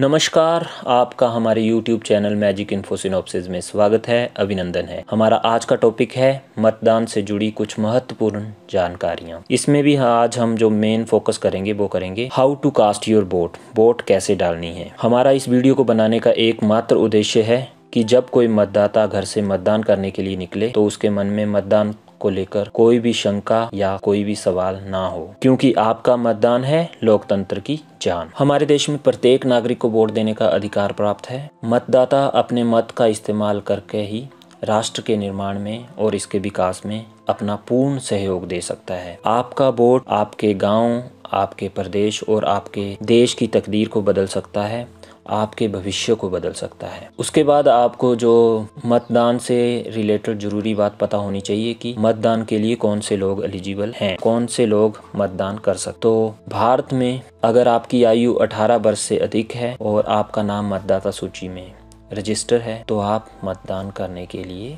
नमस्कार आपका हमारे YouTube चैनल मैजिक इन्फोसिनोपसिस में स्वागत है अभिनंदन है हमारा आज का टॉपिक है मतदान से जुड़ी कुछ महत्वपूर्ण जानकारियां इसमें भी आज हम जो मेन फोकस करेंगे वो करेंगे how to cast your vote vote कैसे डालनी है हमारा इस वीडियो को बनाने का एकमात्र उद्देश्य है कि जब कोई मतदाता घर से मतदान करने के लिए निकले तो उसके मन में मतदान को लेकर कोई भी शंका या कोई भी सवाल ना हो क्योंकि आपका मतदान है लोकतंत्र की जान हमारे देश में प्रत्येक नागरिक को वोट देने का अधिकार प्राप्त है मतदाता अपने मत का इस्तेमाल करके ही राष्ट्र के निर्माण में और इसके विकास में अपना पूर्ण सहयोग दे सकता है आपका वोट आपके गांव, आपके प्रदेश और आपके देश की तकदीर को बदल सकता है आपके भविष्य को बदल सकता है उसके बाद आपको जो मतदान से रिलेटेड जरूरी बात पता होनी चाहिए कि मतदान के लिए कौन से लोग एलिजिबल हैं कौन से लोग मतदान कर सकते तो भारत में अगर आपकी आयु 18 वर्ष से अधिक है और आपका नाम मतदाता सूची में रजिस्टर है तो आप मतदान करने के लिए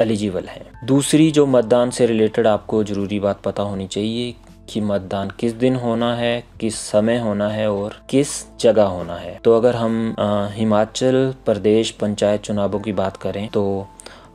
एलिजिबल हैं दूसरी जो मतदान से रिलेटेड आपको ज़रूरी बात पता होनी चाहिए कि मतदान किस दिन होना है किस समय होना है और किस जगह होना है तो अगर हम हिमाचल प्रदेश पंचायत चुनावों की बात करें तो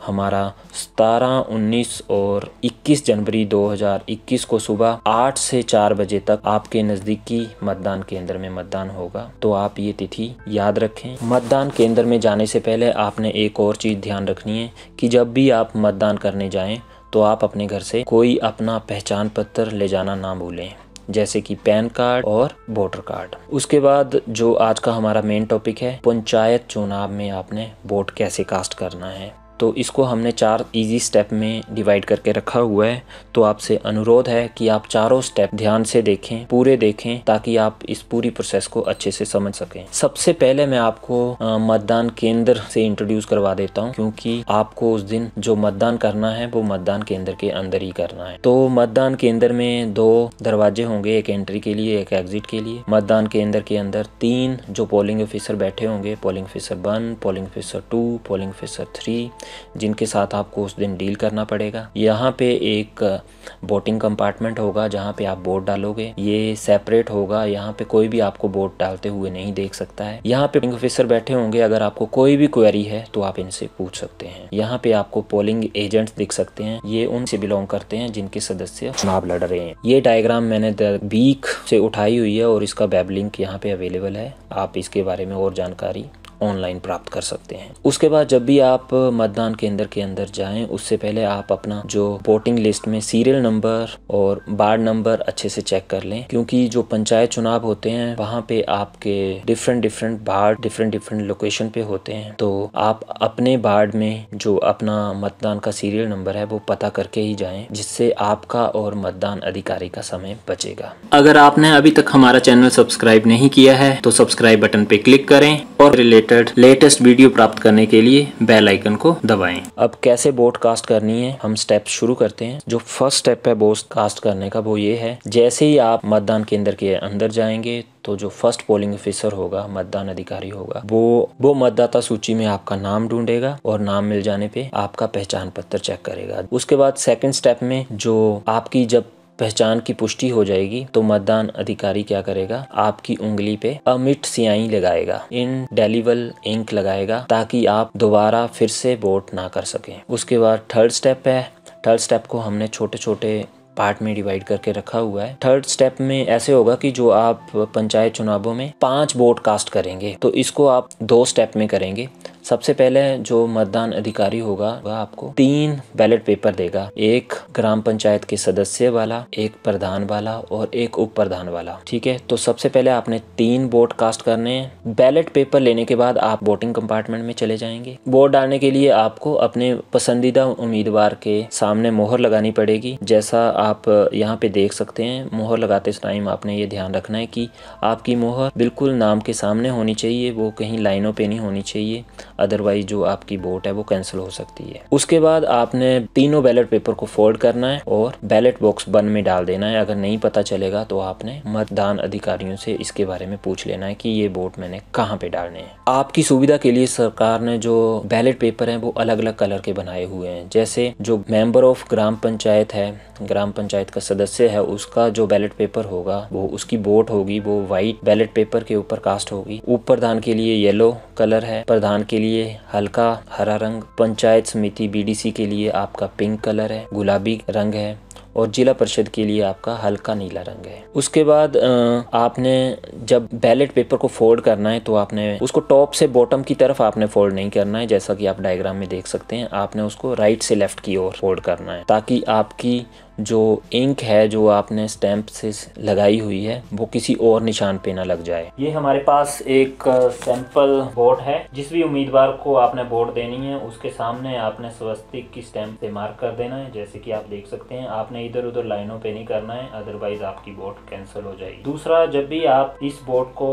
हमारा सतारह उन्नीस और 21 जनवरी 2021 को सुबह 8 से 4 बजे तक आपके नज़दीकी मतदान केंद्र में मतदान होगा तो आप ये तिथि याद रखें मतदान केंद्र में जाने से पहले आपने एक और चीज़ ध्यान रखनी है कि जब भी आप मतदान करने जाएं तो आप अपने घर से कोई अपना पहचान पत्र ले जाना ना भूलें जैसे कि पैन कार्ड और वोटर कार्ड उसके बाद जो आज का हमारा मेन टॉपिक है पंचायत चुनाव में आपने वोट कैसे कास्ट करना है तो इसको हमने चार इजी स्टेप में डिवाइड करके रखा हुआ है तो आपसे अनुरोध है कि आप चारों स्टेप ध्यान से देखें पूरे देखें ताकि आप इस पूरी प्रोसेस को अच्छे से समझ सकें सबसे पहले मैं आपको मतदान केंद्र से इंट्रोड्यूस करवा देता हूं क्योंकि आपको उस दिन जो मतदान करना है वो मतदान केंद्र के अंदर ही करना है तो मतदान केंद्र में दो दरवाजे होंगे एक एंट्री के लिए एक एग्जिट के लिए मतदान केंद्र के अंदर तीन जो पोलिंग ऑफिसर बैठे होंगे polling officer one polling officer two polling officer three जिनके साथ आपको उस दिन डील करना पड़ेगा यहाँ पे एक बोटिंग कंपार्टमेंट होगा जहाँ पे आप बोट डालोगे ये सेपरेट होगा यहाँ पे कोई भी आपको बोट डालते हुए नहीं देख सकता है यहाँ पे ऑफिसर बैठे होंगे अगर आपको कोई भी क्वेरी है तो आप इनसे पूछ सकते हैं यहाँ पे आपको पोलिंग एजेंट दिख सकते हैं ये उनसे बिलोंग करते हैं जिनके सदस्य चुनाव लड़ रहे हैं ये डायग्राम मैंने बीक से उठाई हुई है और इसका वेब लिंक यहाँ पे अवेलेबल है आप इसके बारे में और जानकारी ऑनलाइन प्राप्त कर सकते हैं उसके बाद जब भी आप मतदान केंद्र के अंदर जाएं उससे पहले आप अपना जो वोटिंग लिस्ट में सीरियल नंबर और वार्ड नंबर अच्छे से चेक कर लें क्योंकि जो पंचायत चुनाव होते हैं वहाँ पे आपके different different ward different different location पे होते हैं तो आप अपने वार्ड में जो अपना मतदान का सीरियल नंबर है वो पता करके ही जाए जिससे आपका और मतदान अधिकारी का समय बचेगा अगर आपने अभी तक हमारा चैनल सब्सक्राइब नहीं किया है तो सब्सक्राइब बटन पे क्लिक करें और रिलेटेड रिलेटेड लेटेस्ट वीडियो प्राप्त करने के लिए बेल आइकन को दबाएं अब कैसे बोट कास्ट करनी है हम स्टेप शुरू करते हैं जो फर्स्ट स्टेप है बोट कास्ट करने का वो ये है जैसे ही आप मतदान केंद्र के अंदर जाएंगे तो जो फर्स्ट पोलिंग ऑफिसर होगा मतदान अधिकारी होगा वो वो मतदाता सूची में आपका नाम ढूंढेगा और नाम मिल जाने पे आपका पहचान पत्र चेक करेगा उसके बाद सेकंड स्टेप में जो आपकी जब पहचान की पुष्टि हो जाएगी तो मतदान अधिकारी क्या करेगा आपकी उंगली पे अमिट सियाई लगाएगा इन डेलीवल इंक लगाएगा ताकि आप दोबारा फिर से वोट ना कर सकें उसके बाद थर्ड स्टेप है थर्ड स्टेप को हमने छोटे छोटे पार्ट में डिवाइड करके रखा हुआ है थर्ड स्टेप में ऐसे होगा कि जो आप पंचायत चुनावों में पांच वोट कास्ट करेंगे तो इसको आप दो स्टेप में करेंगे सबसे पहले जो मतदान अधिकारी होगा वह आपको तीन बैलेट पेपर देगा एक ग्राम पंचायत के सदस्य वाला एक प्रधान वाला और एक उप प्रधान वाला ठीक है तो सबसे पहले आपने तीन वोट कास्ट करने बैलेट पेपर लेने के बाद आप वोटिंग कंपार्टमेंट में चले जाएंगे वोट डालने के लिए आपको अपने पसंदीदा उम्मीदवार के सामने मोहर लगानी पड़ेगी जैसा आप यहाँ पे देख सकते हैं मोहर लगाते टाइम आपने ये ध्यान रखना है कि आपकी मोहर बिल्कुल नाम के सामने होनी चाहिए वो कहीं लाइनों पे नहीं होनी चाहिए अदरवाइज जो आपकी वोट है वो कैंसिल हो सकती है उसके बाद आपने तीनों बैलेट पेपर को फोल्ड करना है और बैलेट बॉक्स बन में डाल देना है अगर नहीं पता चलेगा तो आपने मतदान अधिकारियों से इसके बारे में पूछ लेना है कि ये वोट मैंने कहाँ पे डालने हैं आपकी सुविधा के लिए सरकार ने जो बैलेट पेपर है वो अलग अलग कलर के बनाए हुए हैं जैसे जो मेंबर ऑफ ग्राम पंचायत है ग्राम पंचायत का सदस्य है उसका जो बैलेट पेपर होगा वो उसकी वोट होगी वो व्हाइट बैलेट पेपर के ऊपर कास्ट होगी उप प्रधान के लिए येलो कलर है प्रधान के लिए लिए हल्का हरा रंग पंचायत समिति बीडीसी के लिए आपका पिंक कलर है गुलाबी रंग है और जिला परिषद के लिए आपका हल्का नीला रंग है उसके बाद आपने जब बैलेट पेपर को फोल्ड करना है तो आपने उसको टॉप से बॉटम की तरफ आपने फोल्ड नहीं करना है जैसा कि आप डायग्राम में देख सकते हैं आपने उसको राइट से लेफ्ट की ओर फोल्ड करना है ताकि आपकी जो इंक है जो आपने स्टैंप से लगाई हुई है वो किसी और निशान पे ना लग जाए ये हमारे पास एक सैंपल बोर्ड है जिस भी उम्मीदवार को आपने बोर्ड देनी है उसके सामने आपने स्वस्तिक की स्टैंप से मार्क कर देना है जैसे कि आप देख सकते हैं आपने इधर उधर लाइनों पे नहीं करना है अदरवाइज आपकी बोर्ड कैंसिल हो जाएगी दूसरा जब भी आप इस बोर्ड को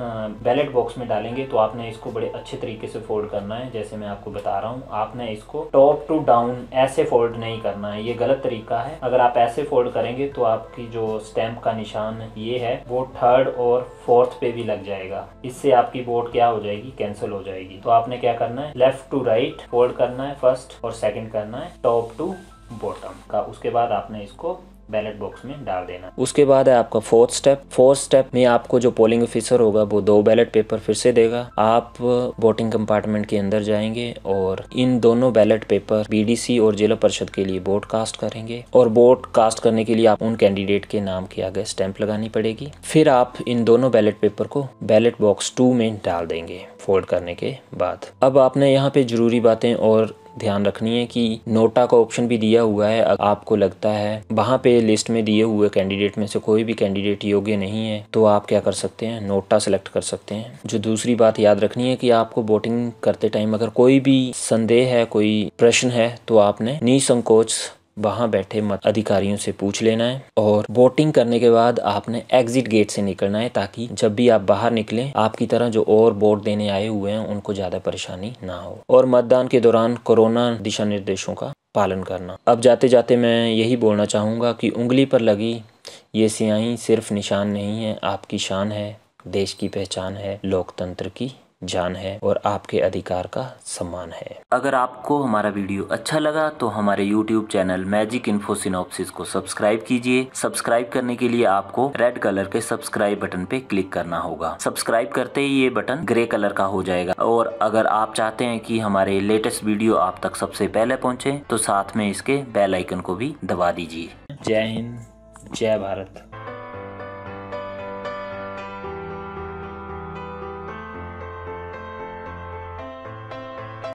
बैलेट बॉक्स में डालेंगे तो आपने इसको बड़े अच्छे तरीके से फोल्ड करना है जैसे मैं आपको बता रहा हूँ आपने इसको टॉप टू डाउन ऐसे फोल्ड नहीं करना है ये गलत तरीका है अगर आप ऐसे फोल्ड करेंगे तो आपकी जो स्टैम्प का निशान ये है वो थर्ड और फोर्थ पे भी लग जाएगा इससे आपकी बोर्ड क्या हो जाएगी कैंसिल हो जाएगी तो आपने क्या करना है लेफ्ट टू राइट फोल्ड करना है फर्स्ट और सेकेंड करना है टॉप टू बॉटम का उसके बाद आपने इसको बैलेट बॉक्स में डाल देना उसके बाद है आपका फोर्थ स्टेप फोर्थ स्टेप में आपको जो पोलिंग ऑफिसर होगा वो दो बैलेट पेपर फिर से देगा आप वोटिंग कंपार्टमेंट के अंदर जाएंगे और इन दोनों बैलेट पेपर बीडीसी और जिला परिषद के लिए वोट कास्ट करेंगे और वोट कास्ट करने के लिए आप उन कैंडिडेट के नाम के आगे स्टैंप लगानी पड़ेगी फिर आप इन दोनों बैलेट पेपर को बैलेट बॉक्स टू में डाल देंगे फोल्ड करने के बाद अब आपने यहाँ पे जरूरी बातें और ध्यान रखनी है कि नोटा का ऑप्शन भी दिया हुआ है आपको लगता है वहाँ पे लिस्ट में दिए हुए कैंडिडेट में से कोई भी कैंडिडेट योग्य नहीं है तो आप क्या कर सकते हैं नोटा सेलेक्ट कर सकते हैं जो दूसरी बात याद रखनी है कि आपको वोटिंग करते टाइम अगर कोई भी संदेह है कोई प्रश्न है तो आपने निसंकोच वहाँ बैठे मत अधिकारियों से पूछ लेना है और बोटिंग करने के बाद आपने एग्जिट गेट से निकलना है ताकि जब भी आप बाहर निकलें आपकी तरह जो और वोट देने आए हुए हैं उनको ज़्यादा परेशानी ना हो और मतदान के दौरान कोरोना दिशा निर्देशों का पालन करना अब जाते जाते मैं यही बोलना चाहूँगा कि उंगली पर लगी ये सियाही सिर्फ निशान नहीं है आपकी शान है देश की पहचान है लोकतंत्र की जान है और आपके अधिकार का सम्मान है अगर आपको हमारा वीडियो अच्छा लगा तो हमारे YouTube channel magic info synopsis को सब्सक्राइब कीजिए सब्सक्राइब करने के लिए आपको रेड कलर के सब्सक्राइब बटन पे क्लिक करना होगा सब्सक्राइब करते ही ये बटन ग्रे कलर का हो जाएगा और अगर आप चाहते हैं कि हमारे लेटेस्ट वीडियो आप तक सबसे पहले पहुँचे तो साथ में इसके बेलाइकन को भी दबा दीजिए जय हिंद जय भारत